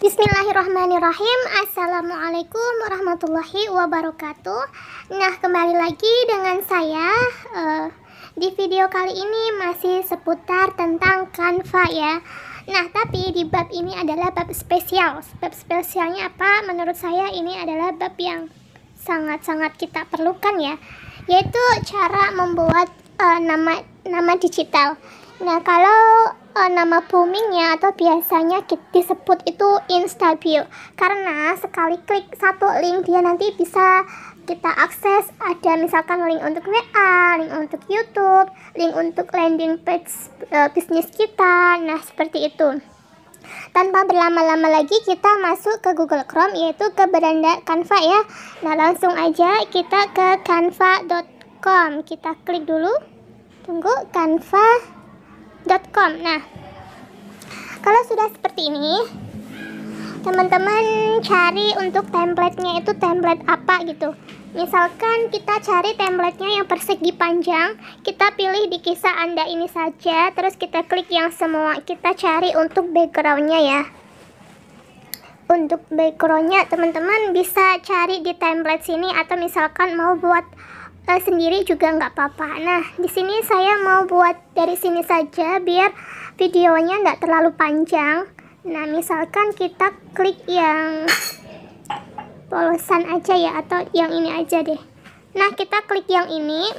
Bismillahirrahmanirrahim Assalamualaikum warahmatullahi wabarakatuh Nah kembali lagi dengan saya uh, Di video kali ini masih seputar tentang kanva ya Nah tapi di bab ini adalah bab spesial Bab spesialnya apa? Menurut saya ini adalah bab yang sangat-sangat kita perlukan ya yaitu cara membuat uh, nama nama digital. Nah, kalau uh, nama boomingnya atau biasanya disebut itu instabil, karena sekali klik satu link dia nanti bisa kita akses ada misalkan link untuk WA, link untuk YouTube, link untuk landing page uh, bisnis kita. Nah, seperti itu. Tanpa berlama-lama lagi kita masuk ke Google Chrome yaitu ke beranda Canva ya. Nah langsung aja kita ke canva.com. Kita klik dulu. Tunggu canva.com. Nah kalau sudah seperti ini teman-teman cari untuk templatenya itu template apa gitu misalkan kita cari templatenya yang persegi panjang kita pilih di kisah anda ini saja terus kita klik yang semua kita cari untuk backgroundnya ya untuk backgroundnya teman-teman bisa cari di template sini atau misalkan mau buat uh, sendiri juga nggak apa-apa nah di sini saya mau buat dari sini saja biar videonya nggak terlalu panjang Nah, misalkan kita klik yang polosan aja ya atau yang ini aja deh. Nah, kita klik yang ini.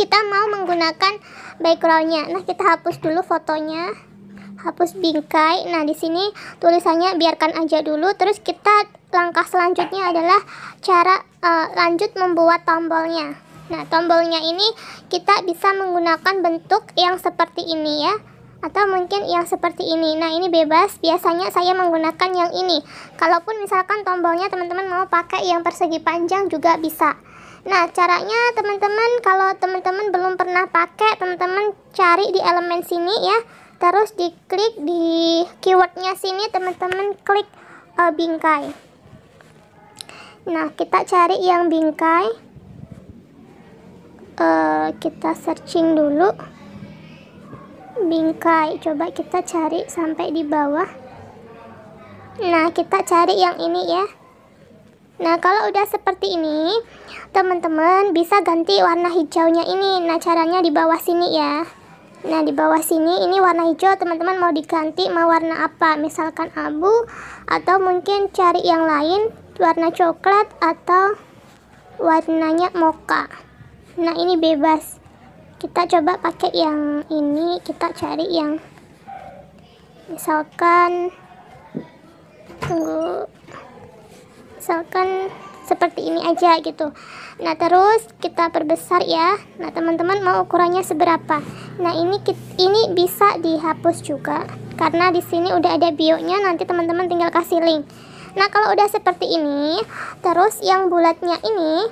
Kita mau menggunakan backgroundnya. Nah, kita hapus dulu fotonya. Hapus bingkai. Nah, di sini tulisannya biarkan aja dulu. Terus kita langkah selanjutnya adalah cara uh, lanjut membuat tombolnya. Nah, tombolnya ini kita bisa menggunakan bentuk yang seperti ini ya atau mungkin yang seperti ini nah ini bebas biasanya saya menggunakan yang ini kalaupun misalkan tombolnya teman-teman mau pakai yang persegi panjang juga bisa nah caranya teman-teman kalau teman-teman belum pernah pakai teman-teman cari di elemen sini ya terus diklik di keywordnya sini teman-teman klik uh, bingkai nah kita cari yang bingkai uh, kita searching dulu bingkai coba kita cari sampai di bawah nah kita cari yang ini ya nah kalau udah seperti ini teman-teman bisa ganti warna hijaunya ini nah caranya di bawah sini ya nah di bawah sini ini warna hijau teman-teman mau diganti mau warna apa misalkan abu atau mungkin cari yang lain warna coklat atau warnanya mocha nah ini bebas kita coba pakai yang ini kita cari yang misalkan tunggu misalkan seperti ini aja gitu nah terus kita perbesar ya nah teman-teman mau ukurannya seberapa nah ini ini bisa dihapus juga karena di sini udah ada bionya nanti teman-teman tinggal kasih link nah kalau udah seperti ini terus yang bulatnya ini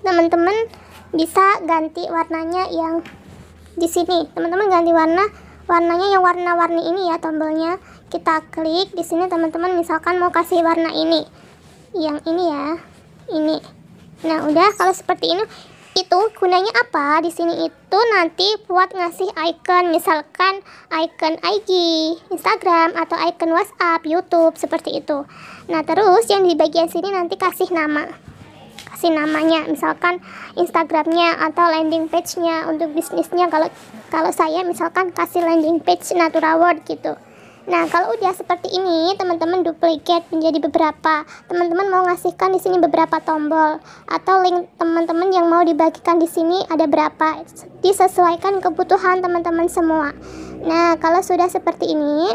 teman-teman bisa ganti warnanya yang di sini teman-teman ganti warna warnanya yang warna-warni ini ya tombolnya kita klik di sini teman-teman misalkan mau kasih warna ini yang ini ya ini nah udah kalau seperti ini itu gunanya apa di sini itu nanti buat ngasih icon misalkan icon IG Instagram atau icon WhatsApp YouTube seperti itu nah terus yang di bagian sini nanti kasih nama kasih namanya misalkan Instagramnya atau landing page-nya untuk bisnisnya kalau kalau saya misalkan kasih landing page Natura World gitu Nah, kalau udah seperti ini, teman-teman duplikat menjadi beberapa. Teman-teman mau ngasihkan di sini beberapa tombol atau link teman-teman yang mau dibagikan di sini ada berapa. Disesuaikan kebutuhan teman-teman semua. Nah, kalau sudah seperti ini,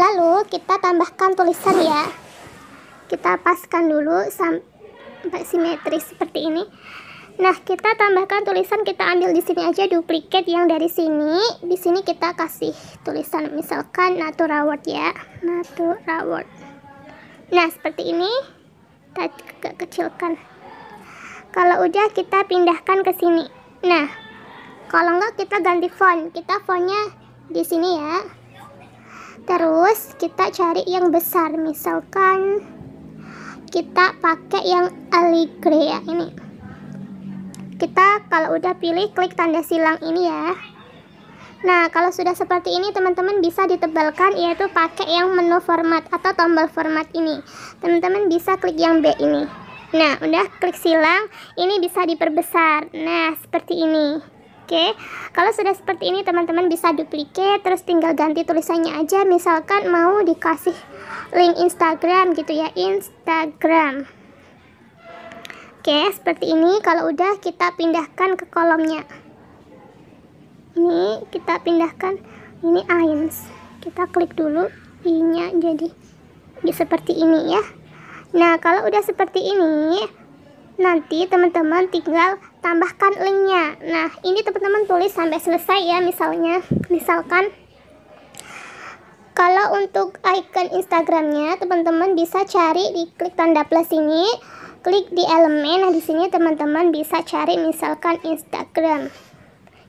lalu kita tambahkan tulisan ya. Kita paskan dulu sampai nggak simetris seperti ini nah kita tambahkan tulisan kita ambil di sini aja duplikat yang dari sini di sini kita kasih tulisan misalkan natural word ya natural word nah seperti ini kita ke kecilkan kalau udah kita pindahkan ke sini nah kalau enggak kita ganti font kita fontnya di sini ya terus kita cari yang besar misalkan kita pakai yang Allegri ya ini kita kalau udah pilih klik tanda silang ini ya nah kalau sudah seperti ini teman-teman bisa ditebalkan yaitu pakai yang menu format atau tombol format ini teman-teman bisa klik yang B ini nah udah klik silang ini bisa diperbesar nah seperti ini Oke, kalau sudah seperti ini teman-teman bisa duplikat terus tinggal ganti tulisannya aja misalkan mau dikasih link Instagram gitu ya Instagram oke seperti ini kalau udah kita pindahkan ke kolomnya ini kita pindahkan ini ains kita klik dulu i jadi ya, seperti ini ya nah kalau udah seperti ini nanti teman-teman tinggal tambahkan linknya nah ini teman-teman tulis sampai selesai ya misalnya misalkan kalau untuk icon Instagramnya teman-teman bisa cari di klik tanda plus ini klik di elemen nah di sini teman-teman bisa cari misalkan Instagram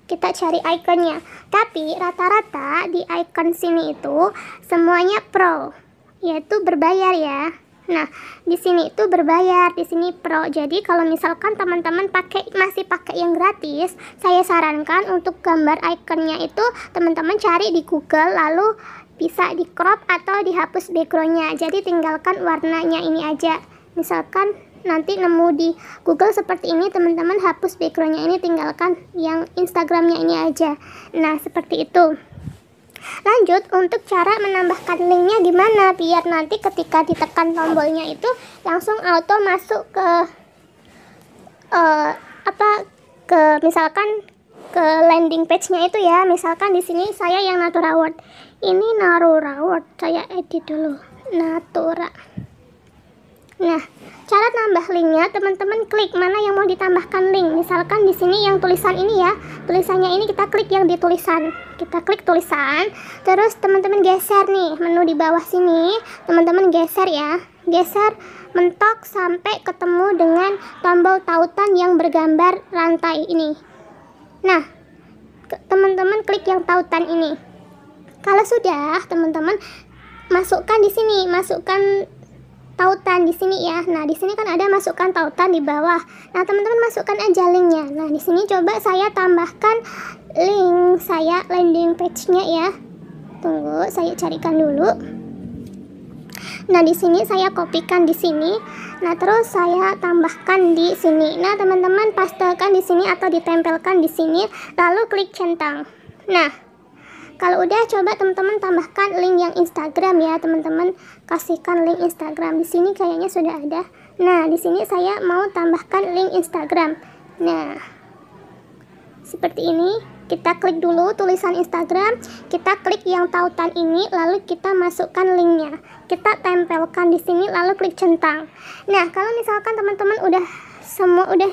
kita cari ikonnya tapi rata-rata di icon sini itu semuanya pro yaitu berbayar ya Nah, di sini itu berbayar, di sini pro. Jadi kalau misalkan teman-teman pakai masih pakai yang gratis, saya sarankan untuk gambar ikonnya itu teman-teman cari di Google lalu bisa di crop atau dihapus backgroundnya jadi tinggalkan warnanya ini aja misalkan nanti nemu di Google seperti ini teman-teman hapus backgroundnya ini tinggalkan yang Instagramnya ini aja nah seperti itu lanjut untuk cara menambahkan linknya gimana biar nanti ketika ditekan tombolnya itu langsung auto masuk ke uh, apa ke misalkan ke landing page-nya itu ya misalkan di sini saya yang natural World ini naruh rawat saya edit dulu natura nah cara tambah linknya teman-teman klik mana yang mau ditambahkan link misalkan di sini yang tulisan ini ya tulisannya ini kita klik yang ditulisan, kita klik tulisan terus teman-teman geser nih menu di bawah sini teman-teman geser ya geser mentok sampai ketemu dengan tombol tautan yang bergambar rantai ini nah teman-teman klik yang tautan ini kalau sudah, teman-teman masukkan di sini, masukkan tautan di sini ya. Nah, di sini kan ada masukkan tautan di bawah. Nah, teman-teman masukkan aja linknya. Nah, di sini coba saya tambahkan link saya landing page-nya ya. Tunggu, saya carikan dulu. Nah, di sini saya kopikan di sini. Nah, terus saya tambahkan di sini. Nah, teman-teman pastekan di sini atau ditempelkan di sini, lalu klik centang. Nah, kalau udah coba teman-teman tambahkan link yang Instagram ya, teman-teman. Kasihkan link Instagram. Di sini kayaknya sudah ada. Nah, di sini saya mau tambahkan link Instagram. Nah, seperti ini. Kita klik dulu tulisan Instagram, kita klik yang tautan ini, lalu kita masukkan linknya. Kita tempelkan di sini, lalu klik centang. Nah, kalau misalkan teman-teman udah semua udah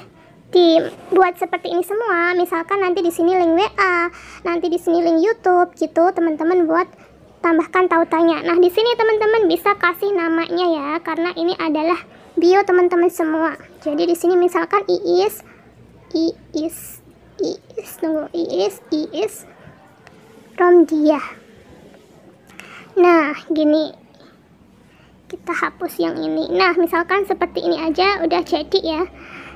dibuat seperti ini semua misalkan nanti di sini link WA nanti di sini link YouTube gitu teman-teman buat tambahkan tautannya nah di sini teman-teman bisa kasih namanya ya karena ini adalah bio teman-teman semua jadi di sini misalkan Iis Iis Iis tunggu Iis Iis Romdia nah gini kita hapus yang ini nah misalkan seperti ini aja udah jadi ya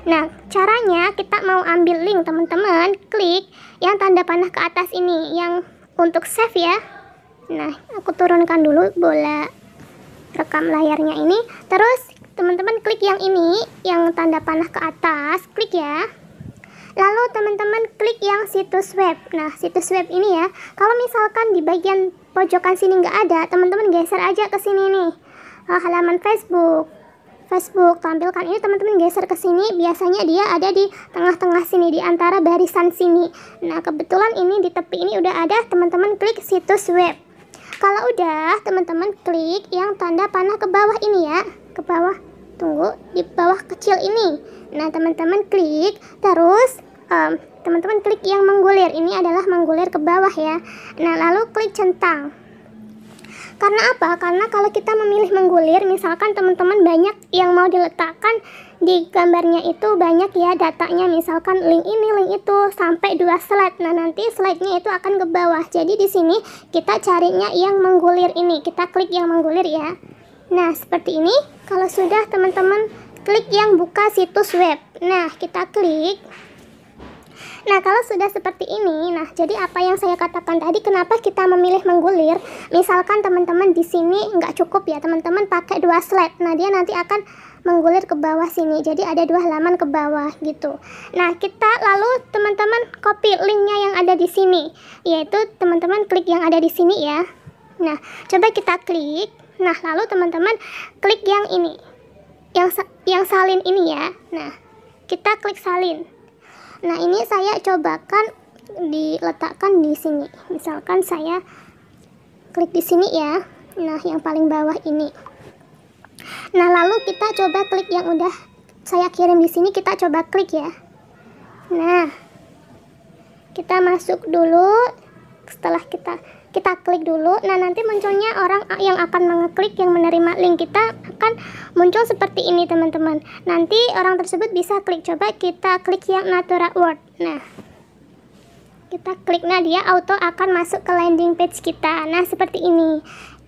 Nah, caranya kita mau ambil link teman-teman, klik yang tanda panah ke atas ini, yang untuk save ya. Nah, aku turunkan dulu bola rekam layarnya ini. Terus teman-teman klik yang ini, yang tanda panah ke atas, klik ya. Lalu teman-teman klik yang situs web. Nah, situs web ini ya, kalau misalkan di bagian pojokan sini nggak ada, teman-teman geser aja ke sini nih. Halaman Facebook, Facebook. Tampilkan ini teman-teman geser ke sini, biasanya dia ada di tengah-tengah sini di antara barisan sini. Nah, kebetulan ini di tepi ini udah ada, teman-teman klik situs web. Kalau udah, teman-teman klik yang tanda panah ke bawah ini ya, ke bawah. Tunggu di bawah kecil ini. Nah, teman-teman klik terus teman teman-teman klik yang menggulir. Ini adalah menggulir ke bawah ya. Nah, lalu klik centang. Karena apa? Karena kalau kita memilih menggulir, misalkan teman-teman banyak yang mau diletakkan di gambarnya itu banyak ya datanya misalkan link ini link itu sampai dua slide nah nanti slide-nya itu akan ke bawah jadi di sini kita carinya yang menggulir ini kita klik yang menggulir ya nah seperti ini kalau sudah teman-teman klik yang buka situs web nah kita klik Nah, kalau sudah seperti ini, nah jadi apa yang saya katakan tadi kenapa kita memilih menggulir? Misalkan teman-teman di sini nggak cukup ya, teman-teman pakai dua slide. Nah, dia nanti akan menggulir ke bawah sini. Jadi ada dua halaman ke bawah gitu. Nah, kita lalu teman-teman copy linknya yang ada di sini, yaitu teman-teman klik yang ada di sini ya. Nah, coba kita klik. Nah, lalu teman-teman klik yang ini. Yang yang salin ini ya. Nah, kita klik salin nah ini saya cobakan diletakkan di sini misalkan saya klik di sini ya nah yang paling bawah ini nah lalu kita coba klik yang udah saya kirim di sini kita coba klik ya nah kita masuk dulu setelah kita kita klik dulu nah nanti munculnya orang yang akan mengeklik yang menerima link kita akan muncul seperti ini teman-teman nanti orang tersebut bisa klik coba kita klik yang natural word nah kita klik nah dia auto akan masuk ke landing page kita nah seperti ini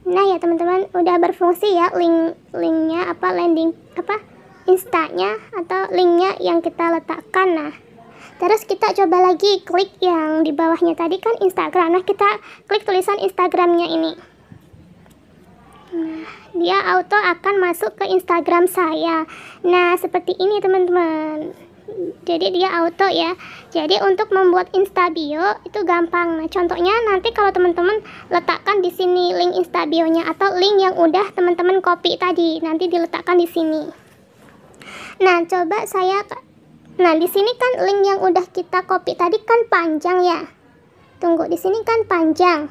nah ya teman-teman udah berfungsi ya link linknya apa landing apa instanya atau linknya yang kita letakkan nah Terus kita coba lagi klik yang di bawahnya tadi kan Instagram. Nah, kita klik tulisan Instagramnya ini. Nah, dia auto akan masuk ke Instagram saya. Nah, seperti ini teman-teman. Jadi dia auto ya. Jadi untuk membuat Instabio itu gampang. Nah, contohnya nanti kalau teman-teman letakkan di sini link InstaBionya atau link yang udah teman-teman copy tadi, nanti diletakkan di sini. Nah, coba saya Nah, di sini kan link yang udah kita copy tadi kan panjang ya. Tunggu di sini kan panjang.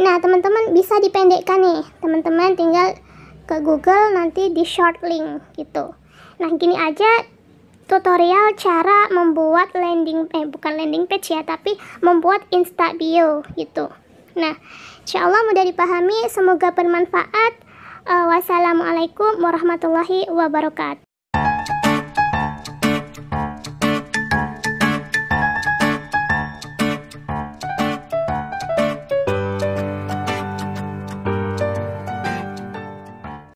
Nah, teman-teman bisa dipendekkan nih. Teman-teman tinggal ke Google nanti di short link gitu. Nah, gini aja tutorial cara membuat landing eh bukan landing page ya tapi membuat insta bio gitu nah insyaallah mudah dipahami semoga bermanfaat uh, wassalamualaikum warahmatullahi wabarakatuh